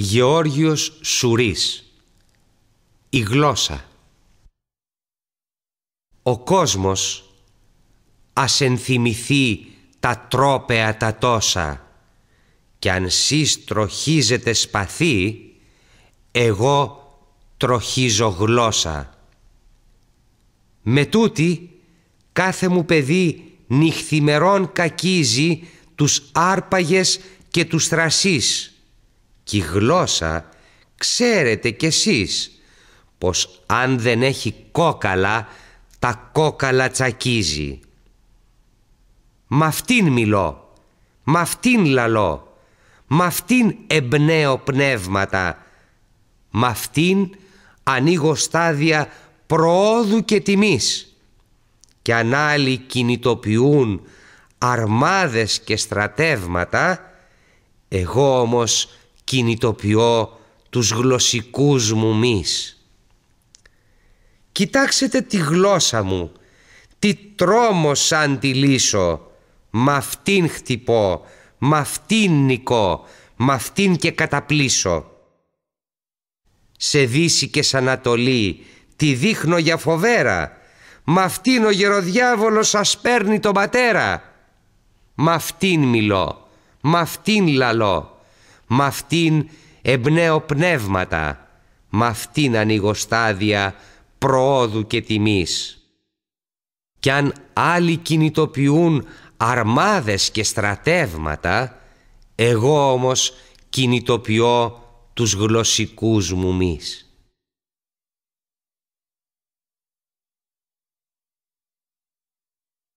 Γεώργιος Σουρής Η γλώσσα Ο κόσμος ας ενθυμηθεί τα τρόπεα τα τόσα κι αν σεις τροχίζετε σπαθί εγώ τροχίζω γλώσσα. Με τούτη κάθε μου παιδί νυχθημερών κακίζει τους άρπαγες και τους θρασείς και η γλώσσα ξέρετε κι εσείς πως αν δεν έχει κόκαλα τα κόκαλα τσακίζει. Μ' αυτήν μιλώ, μ' αυτήν λαλώ, μ' αυτήν εμπνέω πνεύματα, μ' αυτήν ανοίγω στάδια προόδου και τιμής και αν άλλοι κινητοποιούν αρμάδες και στρατεύματα, εγώ όμως κινητοποιώ τους γλωσσικούς μου μυς. Κοιτάξετε τη γλώσσα μου, τι τρόμο σαν τη λύσω, μ' αυτήν χτυπώ, μ' αυτήν νικώ, μ' αυτήν και καταπλήσω. Σε δύση και σ' ανατολή, τη δείχνω για φοβέρα, μ' αυτήν ο γεροδιάβολος σας παίρνει τον πατέρα. Μ' αυτήν μιλώ, μ' αυτήν λαλώ Μ' αυτήν εμπνέω πνεύματα, μ' αυτήν ανοίγω στάδια προόδου και τιμής. Κι αν άλλοι κινητοποιούν αρμάδες και στρατεύματα, εγώ όμως κινητοποιώ τους γλωσσικούς μου μυς.